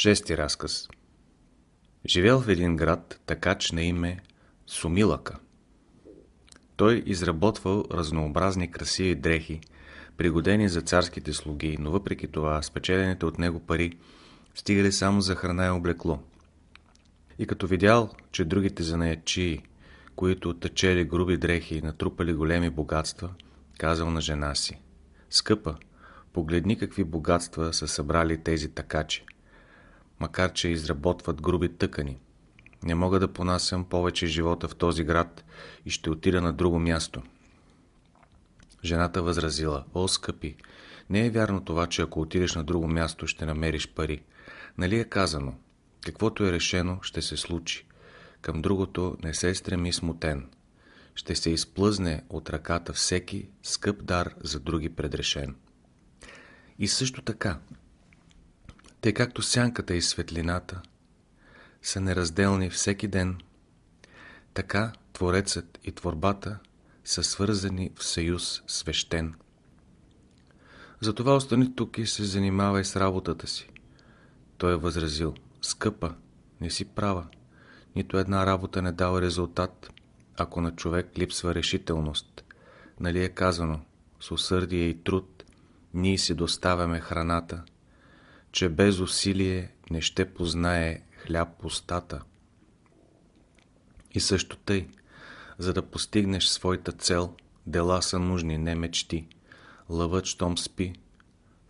Шести разказ Живял в един град такач на име Сумилака. Той изработвал разнообразни красиви дрехи, пригодени за царските слуги, но въпреки това спечелените от него пари стигали само за храна и облекло. И като видял, че другите занаячии, които тъчели груби дрехи и натрупали големи богатства, казал на жена си Скъпа, погледни какви богатства са събрали тези такачи – макар че изработват груби тъкани. Не мога да понасям повече живота в този град и ще отида на друго място. Жената възразила, о, скъпи, не е вярно това, че ако отидеш на друго място, ще намериш пари. Нали е казано? Каквото е решено, ще се случи. Към другото не се стреми смутен. Ще се изплъзне от ръката всеки скъп дар за други предрешен. И също така, те както сянката и светлината са неразделни всеки ден, така Творецът и Творбата са свързани в съюз свещен. Затова остани тук и се занимавай с работата си. Той е възразил, скъпа, не си права, нито една работа не дава резултат, ако на човек липсва решителност. Нали е казано, с усърдие и труд, ние си доставяме храната – че без усилие не ще познае хляб устата. И също тъй, за да постигнеш своята цел, дела са нужни, не мечти. Лъвът, щом спи,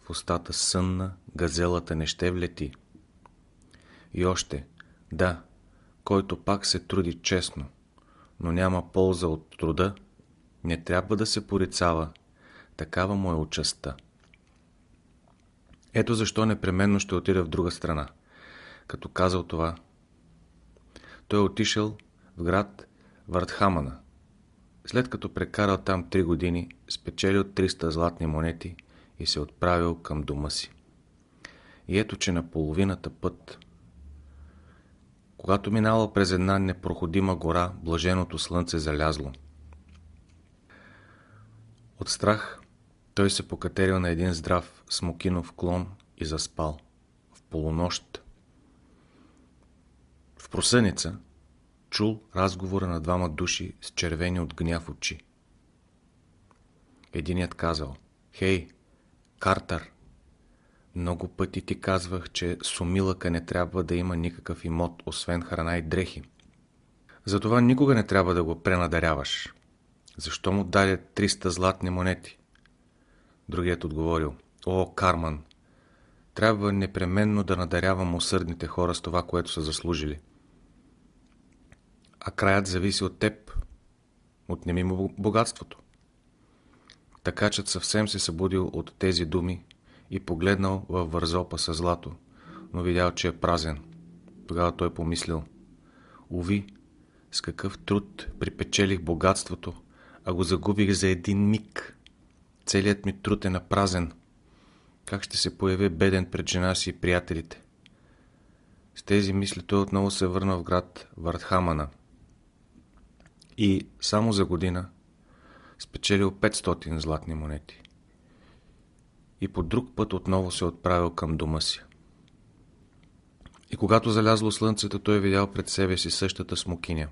в устата сънна, газелата не ще влети. И още, да, който пак се труди честно, но няма полза от труда, не трябва да се порицава, такава му е участта. Ето защо непременно ще отида в друга страна. Като казал това, той е отишъл в град Вартхамана. След като прекарал там три години, спечелил 300 златни монети и се отправил към дома си. И ето, че на половината път, когато минала през една непроходима гора, блаженото слънце е залязло. От страх той се покатерил на един здрав смокинов клон и заспал. В полунощ. В просъница чул разговора на двама души с червени от гняв очи. Единият казал «Хей, Картер, много пъти ти казвах, че сумилъка не трябва да има никакъв имот, освен храна и дрехи. Затова никога не трябва да го пренадаряваш. Защо му даде 300 златни монети? Другият отговорил, о, Карман, трябва непременно да надарявам усърдните хора с това, което са заслужили. А краят зависи от теб. Отнеми му богатството. Такачът съвсем се събудил от тези думи и погледнал във вързопа със злато, но видял, че е празен. Тогава той помислил, Ови, с какъв труд припечелих богатството, а го загубих за един миг. Целият ми труд е напразен. Как ще се появя беден пред жена си и приятелите? С тези мисли той отново се върна в град Вардхамана. И само за година спечелил 500 златни монети. И по друг път отново се отправил към дома си. И когато залязло слънцето, той е видял пред себе си същата смокиня.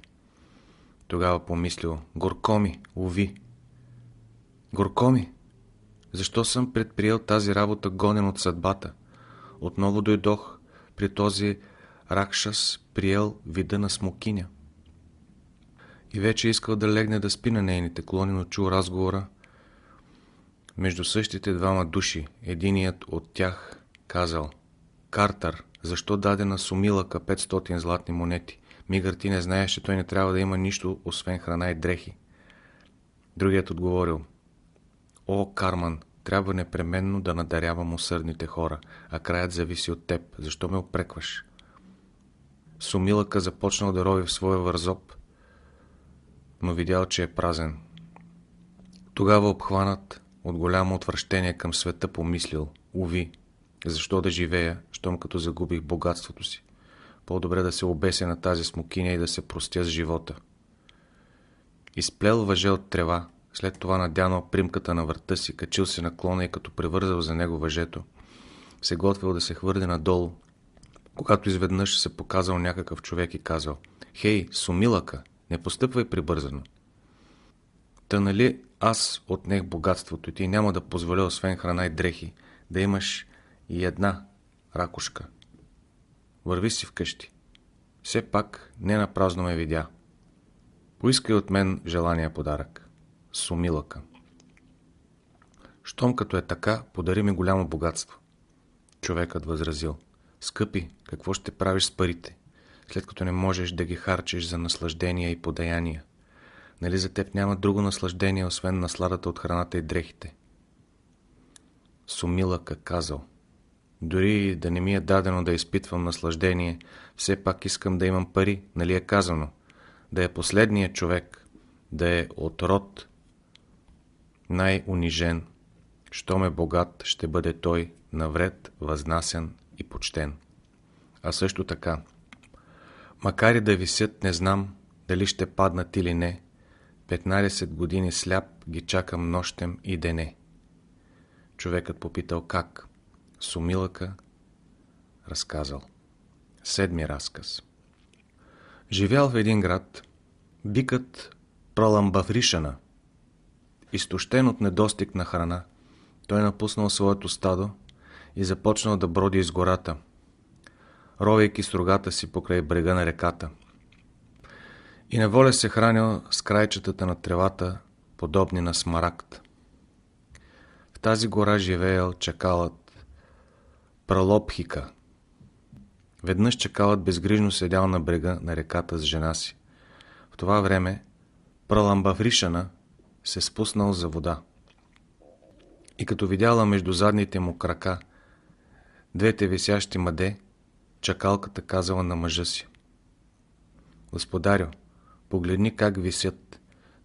Тогава помислил, горко ми, уви. Горко ми, защо съм предприел тази работа гонен от съдбата? Отново дойдох при този Ракшас, приел вида на смокиня. И вече искал да легне да спи на нейните клони, но чул разговора между същите двама души. Единият от тях казал Картар, защо даде на Сумилъка 500 златни монети? Мигър ти не знаеш, че той не трябва да има нищо, освен храна и дрехи. Другият отговорил О, Карман, трябва непременно да надарявам усърдните хора, а краят зависи от теб. Защо ме опрекваш? Сумилъка започнал да рови в своя вързоп, но видял, че е празен. Тогава обхванат от голямо отвращение към света помислил, уви, защо да живея, щом като загубих богатството си. По-добре да се обеся на тази смокиня и да се простя с живота. Изплел въже от трева, след това надянал примката на врата си, качил се наклона и като превързал за него въжето. Се готвил да се хвърде надолу, когато изведнъж се показал някакъв човек и казал «Хей, сумилъка, не постъпвай прибързано». Та нали аз отнех богатството ти няма да позволя освен храна и дрехи да имаш и една ракушка. Върви си вкъщи. Все пак не напразно ме видя. Поискай от мен желания подарък. Сумилъка. Щом като е така, подари ми голямо богатство. Човекът възразил. Скъпи, какво ще правиш с парите, след като не можеш да ги харчиш за наслаждения и подаяния? Нали за теб няма друго наслаждение, освен насладата от храната и дрехите? Сумилъка казал. Дори да не ми е дадено да изпитвам наслаждение, все пак искам да имам пари, нали е казано. Да е последният човек, да е от род най-унижен, щом е богат, ще бъде той навред, възнасен и почтен. А също така, макар и да висят, не знам дали ще паднат или не, 15 години сляп ги чакам нощем и дене. Човекът попитал как. Сумилъка разказал. Седми разказ. Живял в един град, бикът Праламбавришана – Изтощен от недостиг на храна, той е напуснал своето стадо и започнал да броди из гората, ровейки с рогата си покрай брега на реката. И неволя се хранил с крайчетата на тревата, подобни на смаракт. В тази гора живеел чакалът Пралопхика. Веднъж чакалът безгрижно седял на брега на реката с жена си. В това време Праламбавришана се спуснал за вода. И като видяла между задните му крака двете висящи мъде, чакалката казала на мъжа си. Господарю, погледни как висят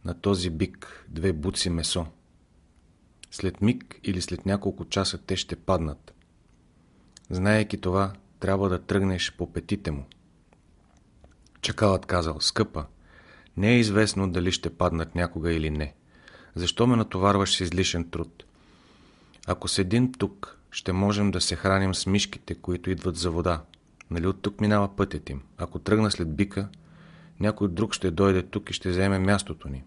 на този бик две буци месо. След миг или след няколко часа те ще паднат. Знаеки това, трябва да тръгнеш по петите му. Чакалът казал, скъпа, не е известно дали ще паднат някога или не. Защо ме натоварваш с излишен труд? Ако седим тук, ще можем да се храним с мишките, които идват за вода. Нали от тук минава пътят им? Ако тръгна след бика, някой друг ще дойде тук и ще вземе мястото ни.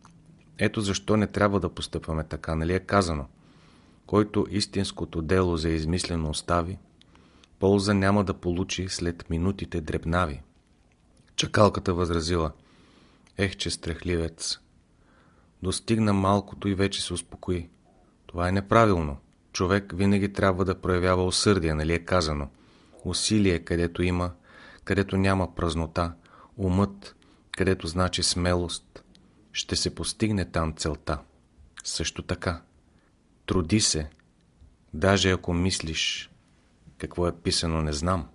Ето защо не трябва да постъпваме така, нали е казано. Който истинското дело за измислено остави, полза няма да получи след минутите дребнави. Чакалката възразила. Ех, че страхливец! Достигна малкото и вече се успокои. Това е неправилно. Човек винаги трябва да проявява усърдие, нали е казано. Усилие, където има, където няма празнота, умът, където значи смелост, ще се постигне там целта. Също така, труди се, даже ако мислиш, какво е писано не знам.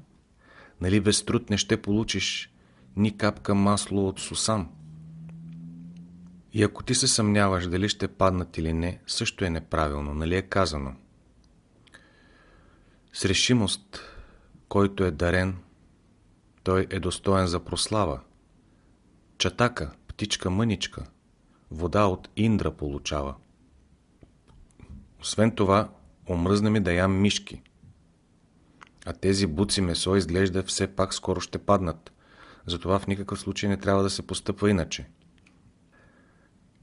Нали без труд не ще получиш ни капка масло от сусам? И ако ти се съмняваш дали ще паднат или не, също е неправилно, нали е казано? С решимост, който е дарен, той е достоен за прослава. Чатака, птичка мъничка, вода от Индра получава. Освен това, омръзна ми да ям мишки. А тези буци месо изглежда все пак скоро ще паднат. Затова в никакъв случай не трябва да се постъпва иначе.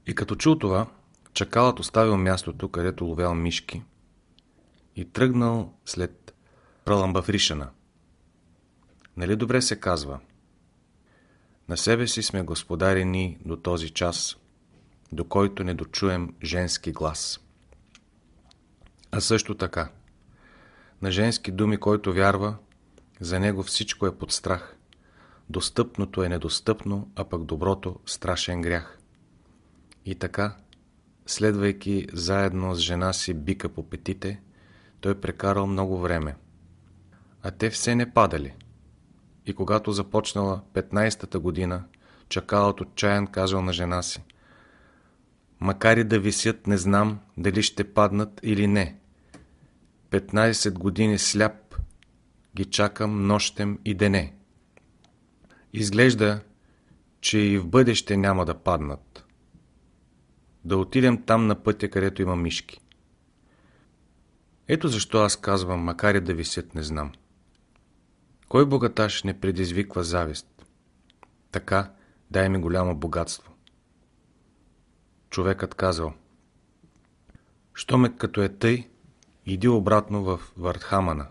И като чул това, чакалът оставил мястото, където ловял мишки и тръгнал след Ришана. Нали добре се казва? На себе си сме господарени до този час, до който не дочуем женски глас. А също така, на женски думи, който вярва, за него всичко е под страх. Достъпното е недостъпно, а пък доброто – страшен грях. И така, следвайки заедно с жена си бика по петите, той прекарал много време. А те все не падали. И когато започнала 15-та година, чакалът отчаян казал на жена си «Макар и да висят, не знам дали ще паднат или не. 15 години сляп ги чакам нощем и дене. Изглежда, че и в бъдеще няма да паднат» да отидем там на пътя, където има мишки. Ето защо аз казвам, макар и да висят, не знам. Кой богаташ не предизвиква завист? Така, дай ми голямо богатство. Човекът казал, що ме като е тъй, иди обратно в Вартхамана.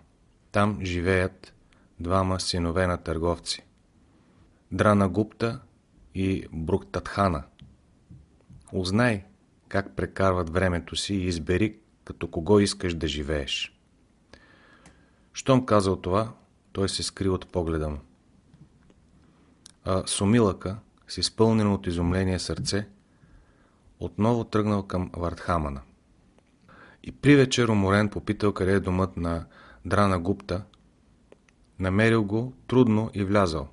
Там живеят двама синове на търговци. Драна Гупта и Бруктатхана – Узнай как прекарват времето си и избери като кого искаш да живееш. Щом казал това, той се скри от погледа му. А Сумилъка, с изпълнено от изумление сърце, отново тръгнал към Вардхамана. И при вечер уморен попитал къде е домът на Драна Гупта, намерил го трудно и влязал.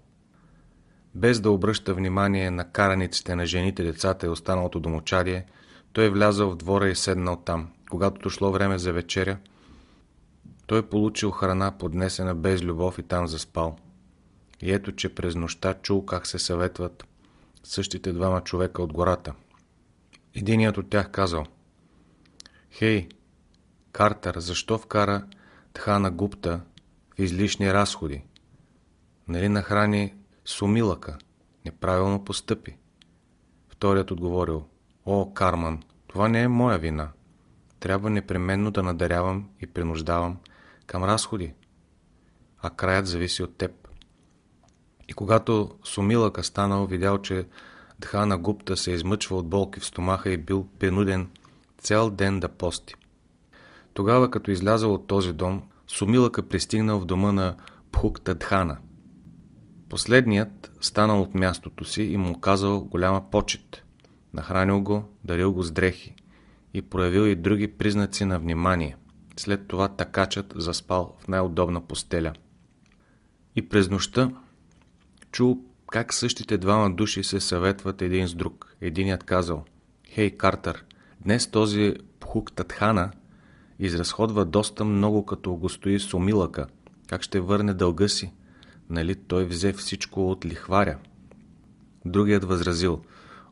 Без да обръща внимание на караниците на жените, децата и останалото домочадие, той е влязъл в двора и седнал там. Когато дошло време за вечеря, той е получил храна, поднесена без любов и там заспал. И ето, че през нощта чул как се съветват същите двама човека от гората. Единият от тях казал Хей, Картер, защо вкара Тхана Гупта в излишни разходи? Нали нахрани Сумилака, неправилно постъпи. Вторият отговорил, о, Карман, това не е моя вина. Трябва непременно да надарявам и принуждавам към разходи, а краят зависи от теб. И когато Сумилака станал, видял, че Дхана Гупта се измъчва от болки в стомаха и бил принуден цял ден да пости. Тогава, като излязал от този дом, Сумилака пристигнал в дома на Пхукта Дхана – Последният станал от мястото си и му казал голяма почет. Нахранил го, дарил го с дрехи и проявил и други признаци на внимание. След това такачът заспал в най-удобна постеля. И през нощта чул как същите двама души се съветват един с друг. Единият казал «Хей, Картер, днес този Пхук Татхана изразходва доста много, като го стои с умилъка. Как ще върне дълга си?» нали той взе всичко от лихваря? Другият възразил,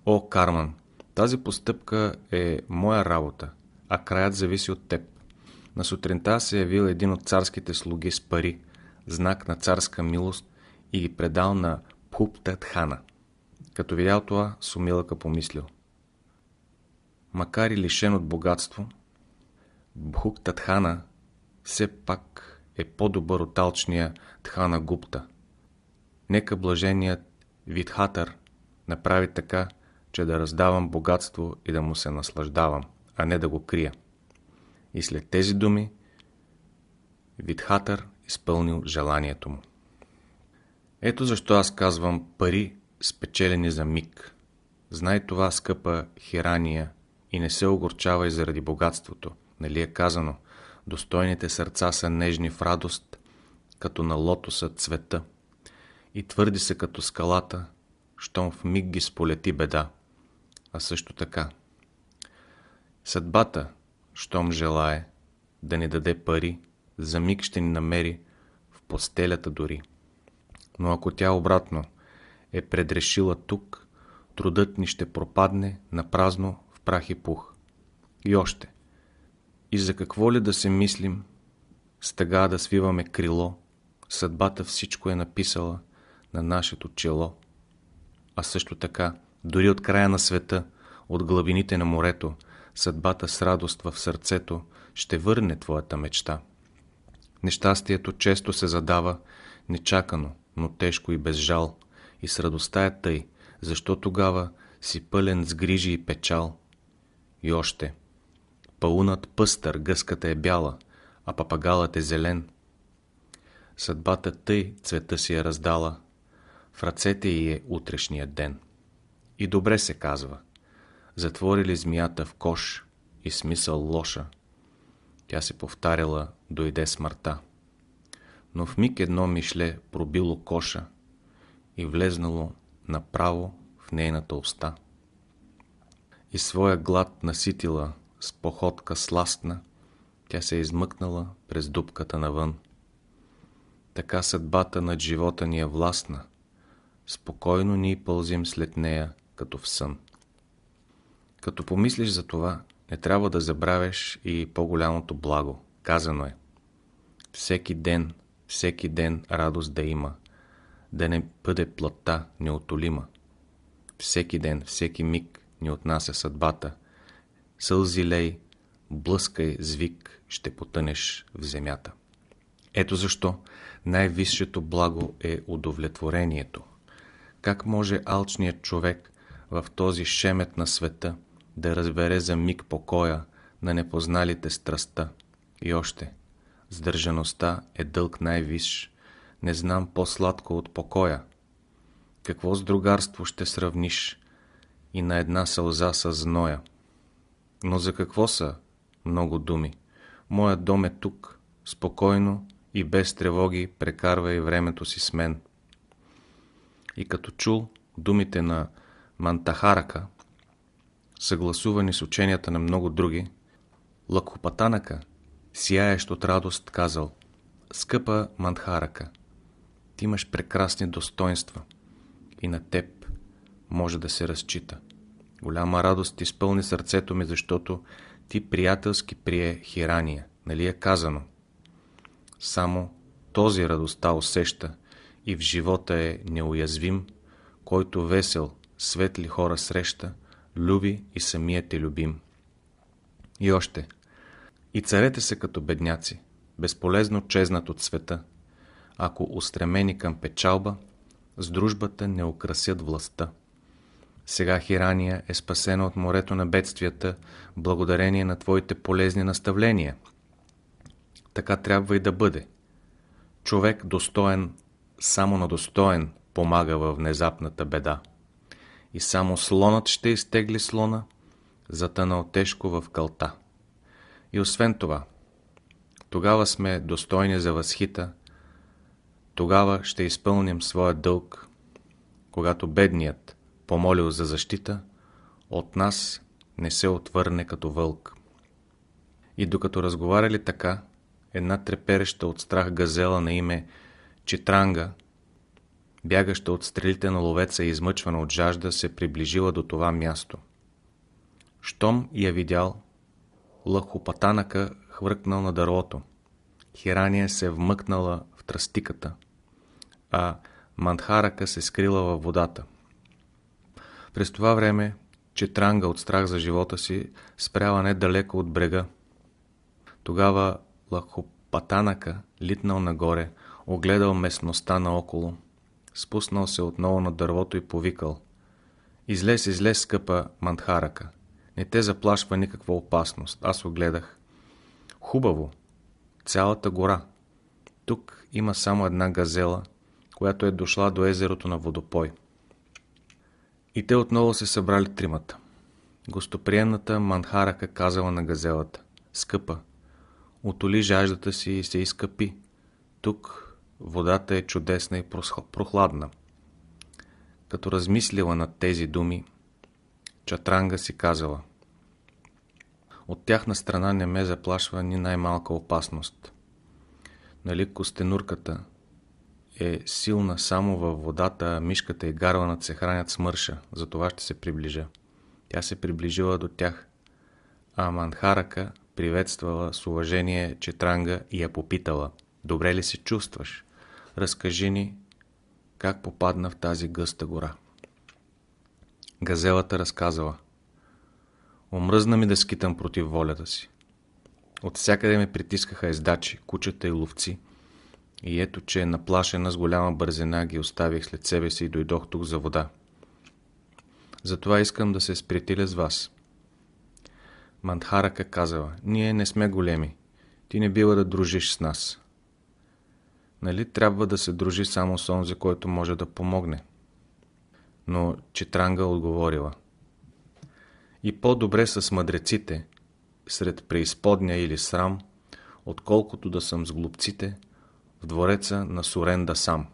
о, Карман, тази постъпка е моя работа, а краят зависи от теб. На сутринта се е явил един от царските слуги с пари, знак на царска милост и ги предал на Пхуптатхана. Като видял това, Сумилъка помислил. Макар и лишен от богатство, Бхуктатхана все пак е по-добър от алчния Тхана Гупта. Нека блаженият Витхатър направи така, че да раздавам богатство и да му се наслаждавам, а не да го крия. И след тези думи Витхатър изпълнил желанието му. Ето защо аз казвам пари, спечелени за миг. Знай това, скъпа хирания, и не се огорчавай заради богатството. Нали е казано – Достойните сърца са нежни в радост, като на лотоса цвета, и твърди са като скалата, щом в миг ги сполети беда, а също така. Съдбата, щом желае да ни даде пари, за миг ще ни намери в постелята дори. Но ако тя обратно е предрешила тук, трудът ни ще пропадне на празно в прах и пух. И още – и за какво ли да се мислим, стъга да свиваме крило, съдбата всичко е написала на нашето чело. А също така, дори от края на света, от глабините на морето, съдбата с радост в сърцето ще върне твоята мечта. Нещастието често се задава нечакано, но тежко и без жал. И с радостта е тъй, защо тогава си пълен с грижи и печал. И още – Паунът пъстър, гъската е бяла, а папагалът е зелен. Съдбата тъй цвета си е раздала, в ръцете й е утрешният ден. И добре се казва, затворили змията в кош и смисъл лоша. Тя се повтаряла, дойде смъртта. Но в миг едно мишле пробило коша и влезнало направо в нейната уста. И своя глад наситила – с походка сластна, тя се е измъкнала през дупката навън. Така съдбата над живота ни е властна, спокойно ни пълзим след нея, като в сън. Като помислиш за това, не трябва да забравяш и по-голямото благо. Казано е. Всеки ден, всеки ден радост да има, да не бъде плътта неотолима. Всеки ден, всеки миг ни отнася съдбата, сълзи лей, блъскай звик, ще потънеш в земята. Ето защо най-висшето благо е удовлетворението. Как може алчният човек в този шемет на света да разбере за миг покоя на непозналите страста? И още, сдържаността е дълг най-висш, не знам по-сладко от покоя. Какво с другарство ще сравниш и на една сълза с зноя? Но за какво са много думи? Моят дом е тук, спокойно и без тревоги прекарвай времето си с мен. И като чул думите на Мантахарака, съгласувани с ученията на много други, Лакопатанака, сияещ от радост, казал Скъпа Мантхарака, ти имаш прекрасни достоинства и на теб може да се разчита. Голяма радост изпълни сърцето ми, защото ти приятелски прие Хирания, нали е казано? Само този радостта усеща и в живота е неуязвим, който весел, светли хора среща, люби и самият е любим. И още. И царете се като бедняци, безполезно чезнат от света. Ако устремени към печалба, с дружбата не украсят властта. Сега Хирания е спасена от морето на бедствията, благодарение на твоите полезни наставления. Така трябва и да бъде. Човек достоен, само на достоен, помага във внезапната беда. И само слонът ще изтегли слона, затънал тежко в кълта. И освен това, тогава сме достойни за възхита, тогава ще изпълним своя дълг, когато бедният – помолил за защита, от нас не се отвърне като вълк. И докато разговаряли така, една трепереща от страх газела на име Читранга, бягаща от стрелите на ловеца и измъчвана от жажда, се приближила до това място. Штом я видял, лъхопатанака хвъркнал на дървото. Хирания се вмъкнала в тръстиката, а мандхарака се скрила във водата. През това време Четранга от страх за живота си спряла недалеко от брега. Тогава Лахопатанака литнал нагоре, огледал местността наоколо. Спуснал се отново на дървото и повикал. Излез, излез, скъпа Мандхарака. Не те заплашва никаква опасност. Аз огледах. Хубаво. Цялата гора. Тук има само една газела, която е дошла до езерото на водопой. И те отново се събрали тримата. Гостоприемната манхарака казала на газелата. Скъпа, отоли жаждата си и се изкъпи. Тук водата е чудесна и прохладна. Като размислила над тези думи, Чатранга си казала. От тяхна страна не ме заплашва ни най-малка опасност. Нали костенурката, е силна само във водата, а мишката и гарванът се хранят с мърша. За това ще се приближа. Тя се приближила до тях. А Манхарака приветствала с уважение Четранга и я попитала. Добре ли се чувстваш? Разкажи ни как попадна в тази гъста гора. Газелата разказала. Омръзна ми да скитам против волята си. От всякъде ме притискаха ездачи, кучета и ловци – и ето, че е наплашена с голяма бързина ги оставих след себе си и дойдох тук за вода. Затова искам да се спретиля с вас. Мандхарака казала, ние не сме големи. Ти не бива да дружиш с нас. Нали трябва да се дружи само с онзи, който може да помогне? Но Читранга отговорила. И по-добре с мъдреците, сред преизподня или срам, отколкото да съм с глупците, в двореца на Суренда сам.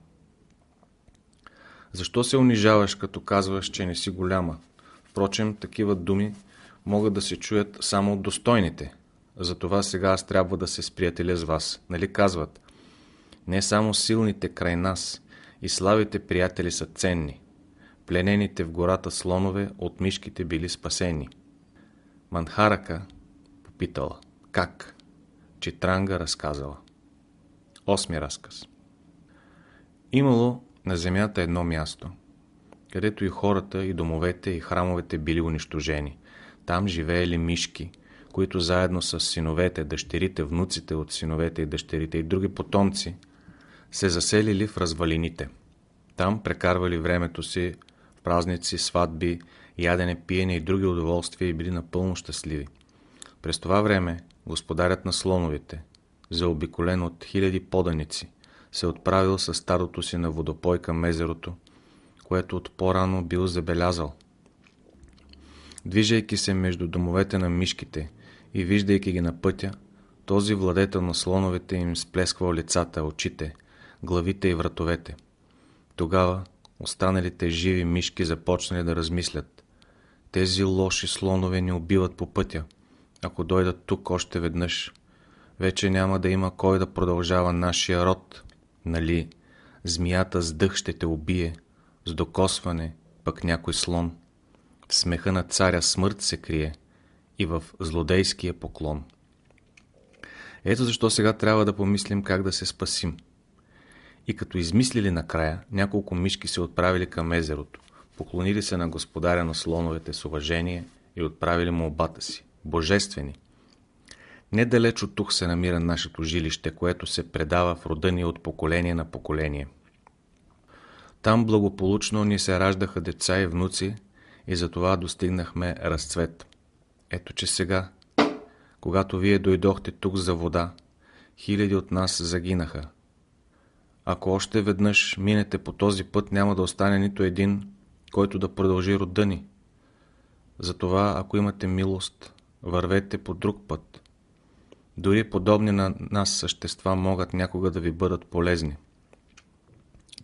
Защо се унижаваш, като казваш, че не си голяма? Впрочем, такива думи могат да се чуят само от достойните. Затова сега аз трябва да се сприятеля с вас. Нали казват? Не само силните край нас и славите приятели са ценни. Пленените в гората слонове от мишките били спасени. Манхарака попитала. Как? Читранга разказала. Осми разказ Имало на земята едно място, където и хората, и домовете, и храмовете били унищожени. Там живеели мишки, които заедно с синовете, дъщерите, внуците от синовете и дъщерите и други потомци се заселили в развалините. Там прекарвали времето си в празници, сватби, ядене, пиене и други удоволствия и били напълно щастливи. През това време господарят на слоновете, заобиколен от хиляди поданици, се отправил със старото си на водопой към езерото, което от по-рано бил забелязал. Движейки се между домовете на мишките и виждайки ги на пътя, този владетел на слоновете им сплесквал лицата, очите, главите и вратовете. Тогава останалите живи мишки започнали да размислят. Тези лоши слонове ни убиват по пътя, ако дойдат тук още веднъж – вече няма да има кой да продължава нашия род. Нали, змията с дъх ще те убие, с докосване, пък някой слон. В смеха на царя смърт се крие и в злодейския поклон. Ето защо сега трябва да помислим как да се спасим. И като измислили накрая, няколко мишки се отправили към езерото, поклонили се на господаря на слоновете с уважение и отправили му обата си. Божествени – Недалеч от тук се намира нашето жилище, което се предава в рода ни от поколение на поколение. Там благополучно ни се раждаха деца и внуци и затова достигнахме разцвет. Ето че сега, когато вие дойдохте тук за вода, хиляди от нас загинаха. Ако още веднъж минете по този път, няма да остане нито един, който да продължи рода ни. Затова, ако имате милост, вървете по друг път. Дори подобни на нас същества могат някога да ви бъдат полезни.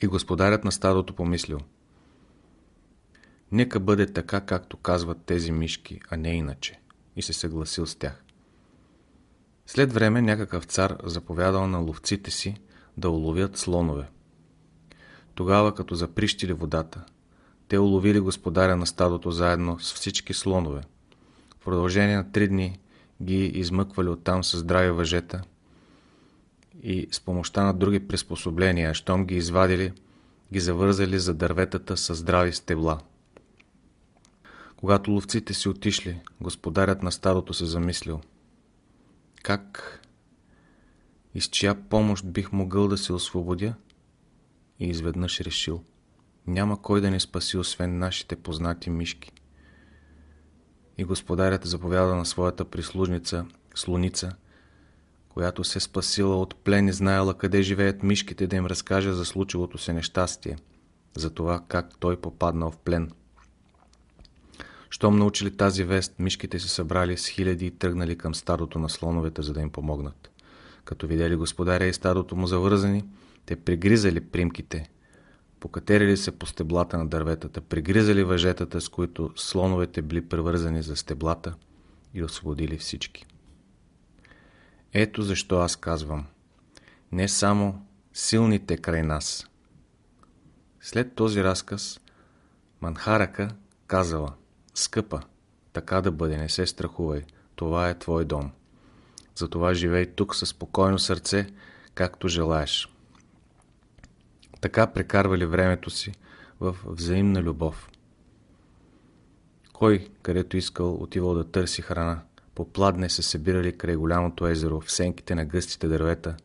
И господарят на стадото помислил. Нека бъде така, както казват тези мишки, а не иначе. И се съгласил с тях. След време някакъв цар заповядал на ловците си да уловят слонове. Тогава, като заприщили водата, те уловили господаря на стадото заедно с всички слонове. В продължение на три дни ги измъквали оттам със здрави въжета и с помощта на други приспособления, щом ги извадили, ги завързали за дърветата с здрави стебла. Когато ловците си отишли, господарят на стадото се замислил. Как и с чия помощ бих могъл да се освободя? И изведнъж решил. Няма кой да не спаси, освен нашите познати мишки. И господарят заповяда на своята прислужница, слоница, която се спасила от плен и знаела къде живеят мишките, да им разкаже за случилото се нещастие, за това как той попаднал в плен. Щом научили тази вест, мишките се събрали с хиляди и тръгнали към стадото на слоновете, за да им помогнат. Като видели господаря и стадото му завързани, те пригризали примките – покатерили се по стеблата на дърветата, пригризали въжетата, с които слоновете били превързани за стеблата и освободили всички. Ето защо аз казвам, не само силните край нас. След този разказ Манхарака казала, скъпа, така да бъде, не се страхувай, това е твой дом. Затова живей тук със спокойно сърце, както желаеш. Така прекарвали времето си в взаимна любов. Кой, където искал, отивал да търси храна. Попладне се събирали край голямото езеро, в сенките на гъстите дървета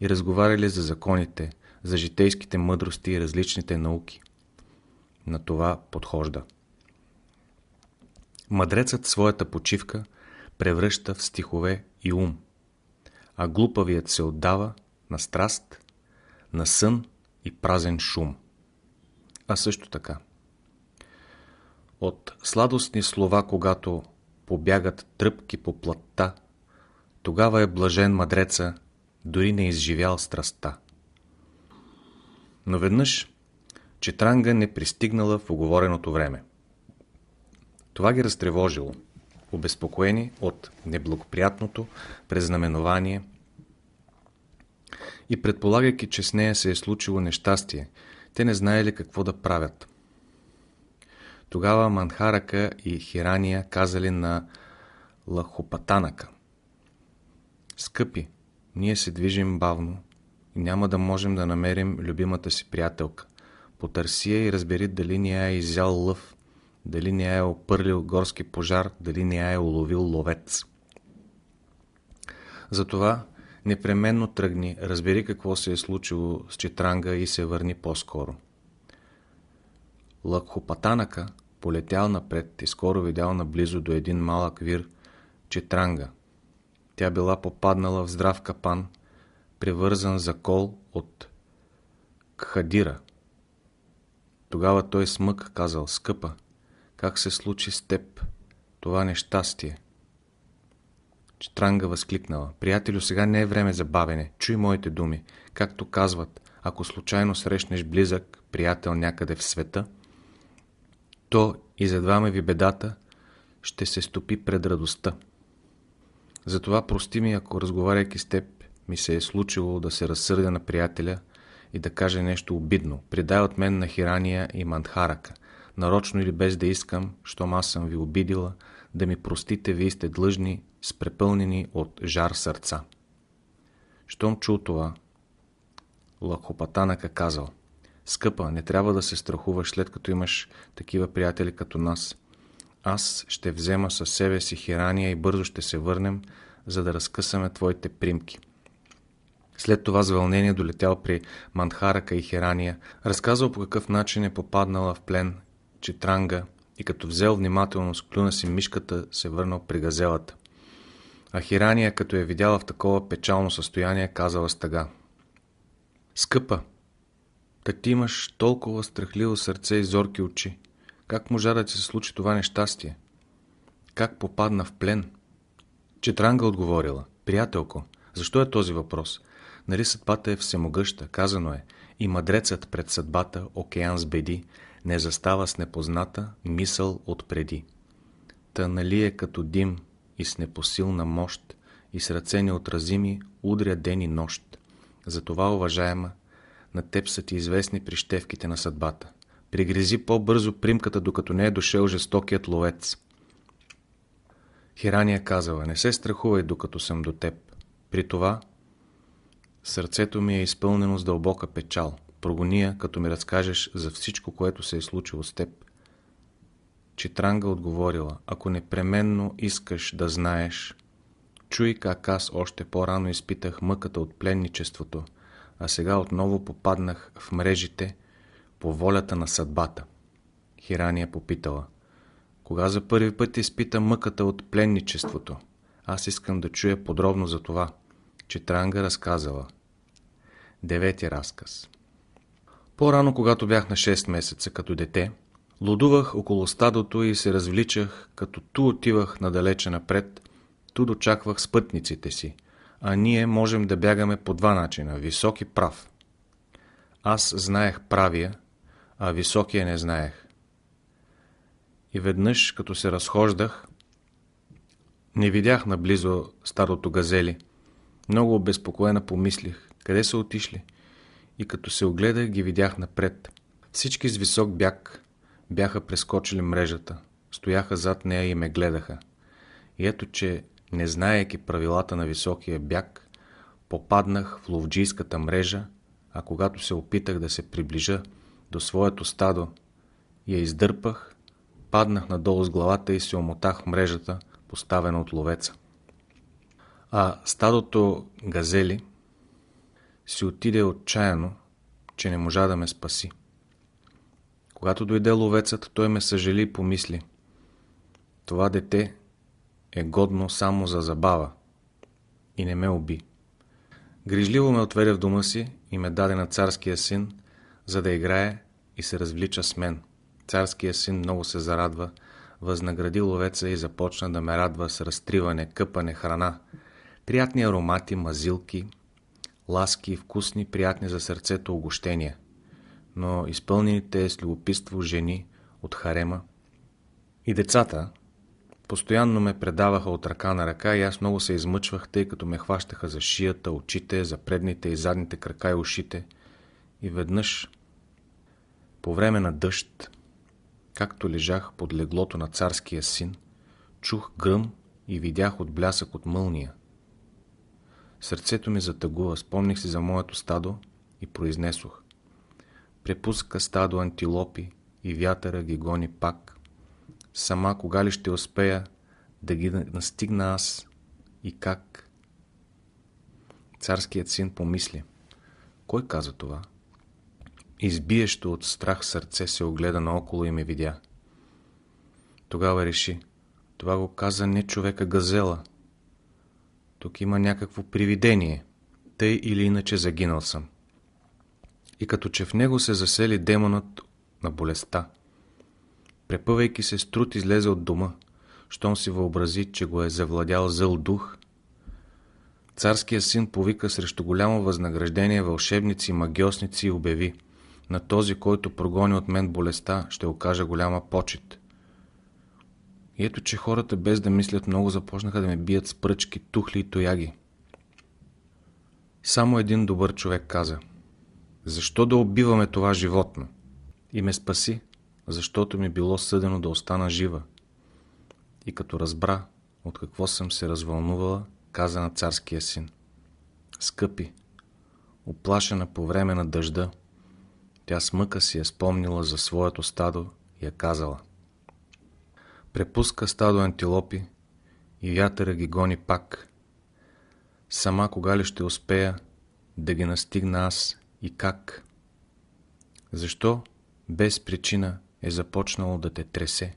и разговаряли за законите, за житейските мъдрости и различните науки. На това подхожда. Мъдрецът своята почивка превръща в стихове и ум, а глупавият се отдава на страст, на сън и празен шум. А също така. От сладостни слова, когато побягат тръпки по плътта, тогава е блажен мадреца дори не изживял страста. Но веднъж Четранга не пристигнала в оговореното време. Това ги разтревожило, обезпокоени от неблагоприятното презнаменование – и предполагайки, че с нея се е случило нещастие, те не знаели какво да правят. Тогава Манхарака и Хирания казали на Лахопатанака Скъпи, ние се движим бавно и няма да можем да намерим любимата си приятелка. Потърси я и разбери дали не я е изял лъв, дали не я е опърлил горски пожар, дали не я е уловил ловец. Затова Непременно тръгни, разбери какво се е случило с Читранга и се върни по-скоро. Лакхопатанака полетял напред и скоро видял наблизо до един малък вир Читранга. Тя била попаднала в здрав капан, привързан за кол от Кхадира. Тогава той смък казал, скъпа, как се случи с теб това нещастие? Четранга възкликнала. Приятелю, сега не е време за бавене. Чуй моите думи. Както казват, ако случайно срещнеш близък, приятел някъде в света, то и за двама ви бедата ще се стопи пред радостта. Затова прости ми, ако разговаряйки с теб ми се е случило да се разсърдя на приятеля и да каже нещо обидно. Предай от мен на Хирания и Мандхарака. Нарочно или без да искам, щом аз съм ви обидила, да ми простите, вие сте длъжни с препълнени от жар сърца. Щом чул това, Лахопатанака казал Скъпа, не трябва да се страхуваш, след като имаш такива приятели като нас. Аз ще взема със себе си хирания и бързо ще се върнем, за да разкъсаме твоите примки. След това звълнение долетял при Мандхарака и Херания. разказал по какъв начин е попаднала в плен Читранга и като взел внимателно с клюна си мишката, се върнал при газелата. А Хирания, като я видяла в такова печално състояние, казала стъга. Скъпа, та ти имаш толкова страхливо сърце и зорки очи. Как можа да ти се случи това нещастие? Как попадна в плен? Четранга отговорила. Приятелко, защо е този въпрос? Нали съдбата е всемогъща, казано е. И мъдрецът пред съдбата, океан с беди, не застава с непозната мисъл отпреди. Та нали е като дим и с непосилна мощ, и с ръце неотразими удря ден и нощ. Затова, уважаема, на теб са ти известни прищевките на съдбата. Пригрези по-бързо примката, докато не е дошъл жестокият ловец. Хирания е казала, не се страхувай, докато съм до теб. При това, сърцето ми е изпълнено с дълбока печал. Прогония, като ми разкажеш за всичко, което се е случило с теб, Читранга отговорила, ако непременно искаш да знаеш, чуй как аз още по-рано изпитах мъката от пленничеството, а сега отново попаднах в мрежите по волята на съдбата. Хирания попитала, кога за първи път изпита мъката от пленничеството? Аз искам да чуя подробно за това. Читранга разказала. Девети разказ. По-рано, когато бях на 6 месеца като дете, Лудувах около стадото и се развличах, като ту отивах надалече напред, ту дочаквах спътниците си, а ние можем да бягаме по два начина – висок и прав. Аз знаех правия, а високия не знаех. И веднъж, като се разхождах, не видях наблизо старото газели. Много обезпокоена помислих, къде са отишли, и като се огледах ги видях напред. Всички с висок бяг – бяха прескочили мрежата, стояха зад нея и ме гледаха. И ето, че, не знаеки правилата на високия бяг, попаднах в ловджийската мрежа, а когато се опитах да се приближа до своето стадо, я издърпах, паднах надолу с главата и се омотах в мрежата, поставена от ловеца. А стадото газели си отиде отчаяно, че не можа да ме спаси. Когато дойде ловецът, той ме съжали и помисли. Това дете е годно само за забава и не ме уби. Грижливо ме отведе в дома си и ме даде на царския син, за да играе и се развлича с мен. Царския син много се зарадва, възнагради ловеца и започна да ме радва с разтриване, къпане, храна, приятни аромати, мазилки, ласки и вкусни, приятни за сърцето огощения – но изпълнените с любопитство жени от харема и децата постоянно ме предаваха от ръка на ръка и аз много се измъчвах, тъй като ме хващаха за шията, очите, за предните и задните крака и ушите. И веднъж, по време на дъжд, както лежах под леглото на царския син, чух гръм и видях от блясък от мълния. Сърцето ми затъгува, спомних си за моето стадо и произнесох – Препуска стадо антилопи и вятъра ги гони пак. Сама кога ли ще успея да ги настигна аз и как? Царският син помисли. Кой каза това? Избиещо от страх сърце се огледа наоколо и ме видя. Тогава реши. Това го каза не човека газела. Тук има някакво привидение. Тъй или иначе загинал съм и като че в него се засели демонът на болестта. Препъвайки се струт, излезе от дома, щом си въобрази, че го е завладял зъл дух. Царският син повика срещу голямо възнаграждение вълшебници, магиосници и обяви на този, който прогони от мен болестта, ще окажа голяма почет. И ето, че хората без да мислят много започнаха да ме бият с пръчки, тухли и тояги. Само един добър човек каза – защо да убиваме това животно? И ме спаси, защото ми било съдено да остана жива. И като разбра от какво съм се развълнувала, каза на царския син. Скъпи, оплашена по време на дъжда, тя смъка си е спомнила за своето стадо и е казала. Препуска стадо антилопи и вятъра ги гони пак. Сама кога ли ще успея да ги настигна аз и как. Защо без причина е започнало да те тресе?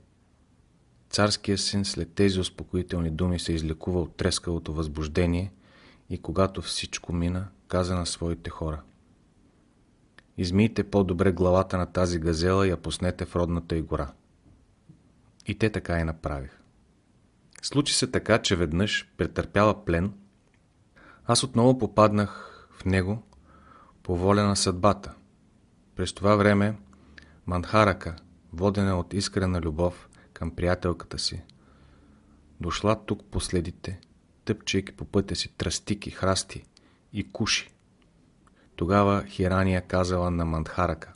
Царския син след тези успокоителни думи се излекува от трескавото възбуждение и когато всичко мина, каза на своите хора. Измийте по-добре главата на тази газела и я поснете в родната й гора. И те така и направих. Случи се така, че веднъж претърпяла плен. Аз отново попаднах в него по воля на съдбата. През това време Манхарака, водена от искрена любов към приятелката си, дошла тук последите, тъпчейки по пътя си тръстики, храсти и куши. Тогава Хирания казала на Манхарака: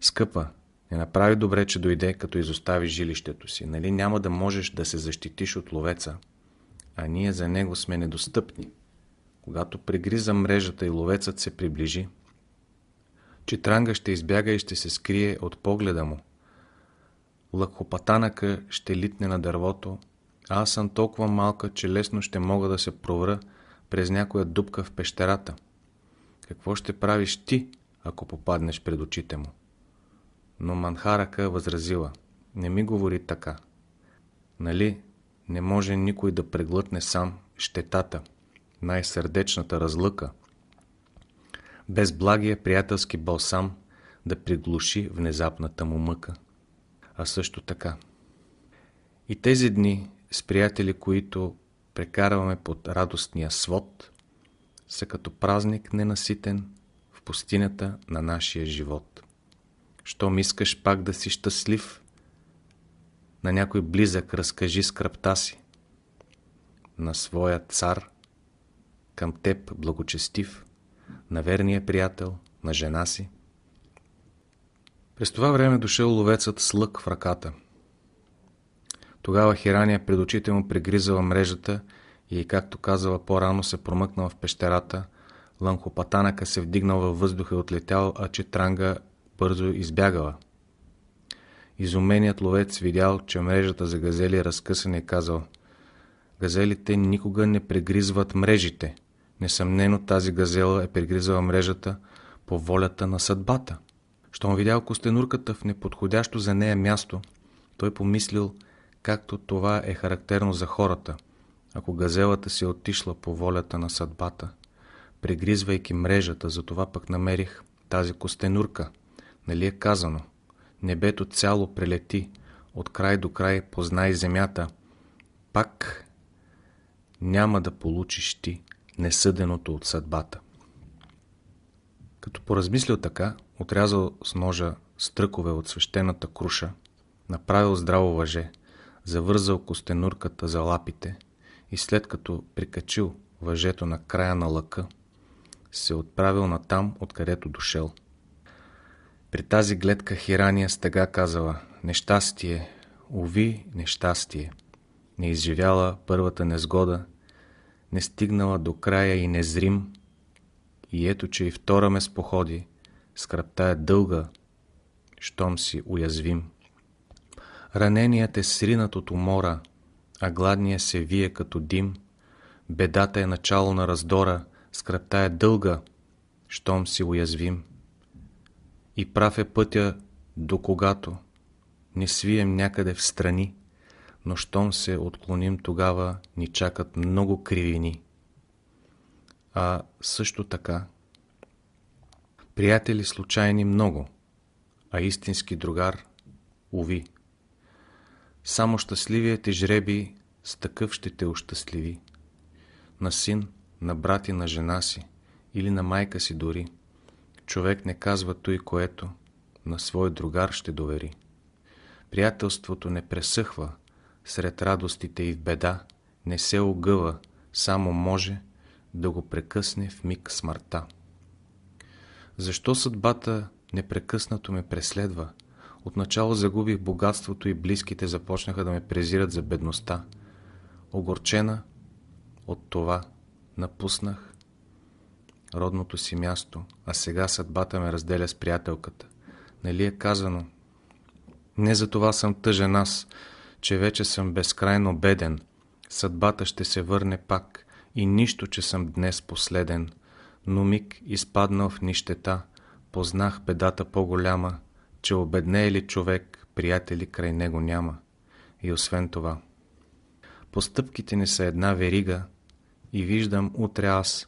Скъпа, не направи добре, че дойде, като изостави жилището си. Нали няма да можеш да се защитиш от ловеца, а ние за него сме недостъпни. Когато прегриза мрежата и ловецът се приближи, читранга ще избяга и ще се скрие от погледа му. Лъкопатанъка ще литне на дървото, а аз съм толкова малка, че лесно ще мога да се провра през някоя дупка в пещерата. Какво ще правиш ти, ако попаднеш пред очите му? Но Манхарака възразила. Не ми говори така. Нали, не може никой да преглътне сам щетата най-сърдечната разлъка, без благия приятелски балсам да приглуши внезапната му мъка, а също така. И тези дни с приятели, които прекарваме под радостния свод, са като празник ненаситен в пустинята на нашия живот. Щом искаш пак да си щастлив, на някой близък разкажи скръпта си, на своя цар към теб благочестив, на верния приятел, на жена си. През това време дошъл ловецът с лък в ръката. Тогава Хирания пред очите му пригризала мрежата и, както казала по-рано, се промъкнала в пещерата. Ланхопатанака се вдигнал във въздуха и отлетял, а Читранга бързо избягала. Изуменият ловец видял, че мрежата за газели е разкъсана и казал Газелите никога не прегризват мрежите – Несъмнено тази газела е прегризала мрежата по волята на съдбата. Щом видял костенурката в неподходящо за нея място, той помислил, както това е характерно за хората, ако газелата си е отишла по волята на съдбата, прегризвайки мрежата, затова пък намерих тази костенурка. Нали е казано? Небето цяло прелети, от край до край познай земята. Пак няма да получиш ти несъденото от съдбата. Като поразмислил така, отрязал с ножа стръкове от свещената круша, направил здраво въже, завързал костенурката за лапите и след като прикачил въжето на края на лъка, се отправил на там, откъдето дошел. При тази гледка Хирания стега казала «Нещастие, уви, нещастие!» Не изживяла първата незгода – не стигнала до края и незрим, и ето, че и втора ме споходи, скръпта е дълга, щом си уязвим. Раненият е сринат от умора, а гладния се вие като дим, бедата е начало на раздора, скръпта е дълга, щом си уязвим. И прав е пътя до когато не свием някъде в страни, но щом се отклоним, тогава ни чакат много кривини. А също така, приятели случайни много, а истински другар – уви. Само щастливият ти жреби с такъв ще те ощастливи. На син, на брат и на жена си, или на майка си дори, човек не казва той което, на свой другар ще довери. Приятелството не пресъхва, сред радостите и в беда, не се огъва, само може да го прекъсне в миг смъртта. Защо съдбата непрекъснато ме преследва? Отначало загубих богатството и близките започнаха да ме презират за бедността. Огорчена от това напуснах родното си място, а сега съдбата ме разделя с приятелката. Нали е казано? Не за това съм тъжен аз, че вече съм безкрайно беден. Съдбата ще се върне пак и нищо, че съм днес последен. Но миг изпаднал в нищета, познах бедата по-голяма, че обедне ли човек, приятели край него няма. И освен това, постъпките ни са една верига и виждам утре аз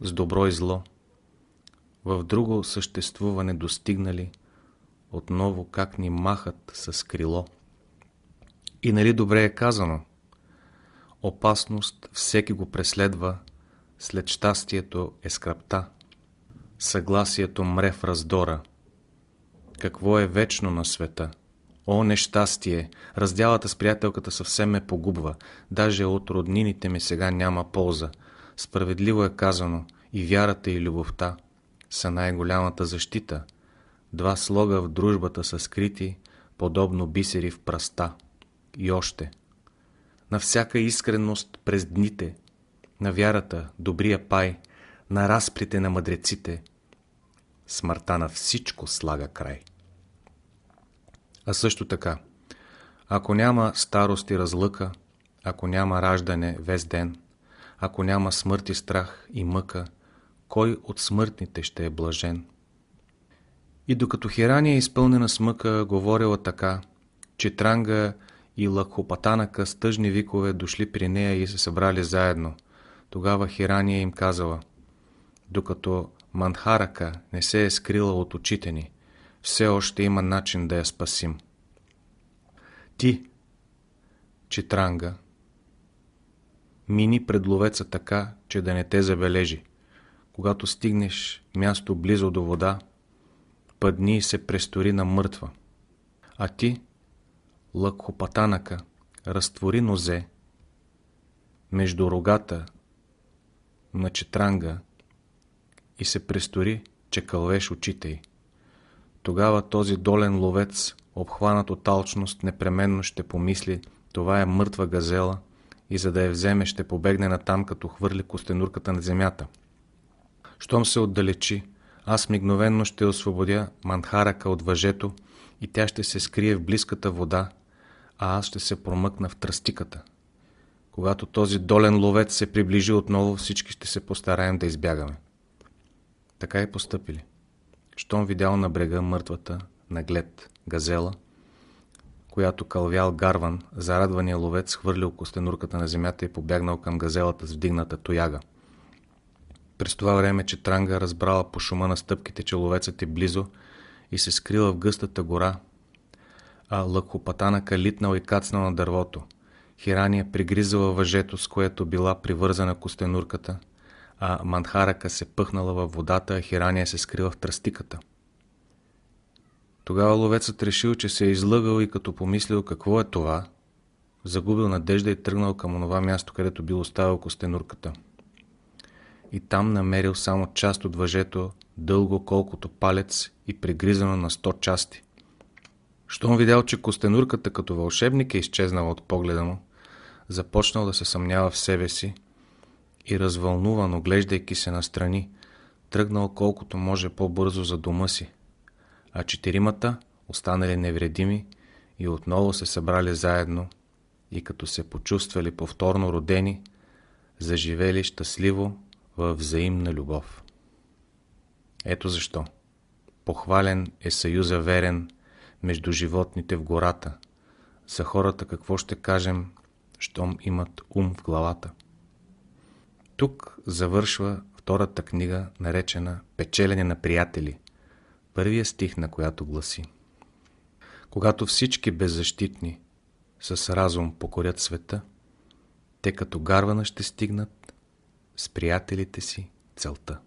с добро и зло. В друго съществуване достигнали, отново как ни махат с крило. И нали добре е казано? Опасност всеки го преследва, след щастието е скръпта. Съгласието мре в раздора. Какво е вечно на света? О, нещастие! Раздялата с приятелката съвсем ме погубва. Даже от роднините ми сега няма полза. Справедливо е казано, и вярата и любовта са най-голямата защита. Два слога в дружбата са скрити, подобно бисери в пръста и още. На всяка искреност през дните, на вярата, добрия пай, на разприте на мъдреците, смъртта на всичко слага край. А също така, ако няма старост и разлъка, ако няма раждане вез ден, ако няма смърт и страх и мъка, кой от смъртните ще е блажен? И докато Хирания е изпълнена с мъка, говорила така, че Транга и Лакхопатанака с тъжни викове дошли при нея и се събрали заедно. Тогава Хирания им казала, докато Манхарака не се е скрила от очите ни, все още има начин да я спасим. Ти, Читранга, мини пред ловеца така, че да не те забележи. Когато стигнеш място близо до вода, пъдни и се престори на мъртва. А ти, лъкхопатанака, разтвори нозе, между рогата на четранга и се престори, че кълвеш очите й. Тогава този долен ловец, обхванат от алчност, непременно ще помисли, това е мъртва газела и за да я вземе ще побегне натам, като хвърли костенурката на земята. Щом се отдалечи, аз мигновенно ще освободя манхарака от въжето и тя ще се скрие в близката вода а аз ще се промъкна в тръстиката. Когато този долен ловец се приближи отново, всички ще се постараем да избягаме. Така и постъпили. Щом видял на брега мъртвата, наглед, газела, която кълвял Гарван, зарадвания ловец хвърлил костенурката на земята и побягнал към газелата с вдигната тояга. През това време Транга разбрала по шума на стъпките, че ловецът е близо и се скрила в гъстата гора, а лъкопатанъка литнал и кацнал на дървото. Хирания пригризала въжето, с което била привързана костенурката, а манхарака се пъхнала във водата, а Хирания се скрила в тръстиката. Тогава ловецът решил, че се е излъгал и като помислил какво е това, загубил надежда и тръгнал към онова място, където бил оставил костенурката. И там намерил само част от въжето, дълго колкото палец и пригризано на 100 части. Щом видял, че костенурката като вълшебник е изчезнала от погледа му, започнал да се съмнява в себе си и развълнуван, оглеждайки се настрани, тръгнал колкото може по-бързо за дома си, а четиримата останали невредими и отново се събрали заедно и като се почувствали повторно родени, заживели щастливо във взаимна любов. Ето защо. Похвален е съюза верен – между животните в гората. За хората какво ще кажем, щом имат ум в главата. Тук завършва втората книга, наречена Печелене на приятели, първия стих на която гласи. Когато всички беззащитни с разум покорят света, те като гарвана ще стигнат с приятелите си целта.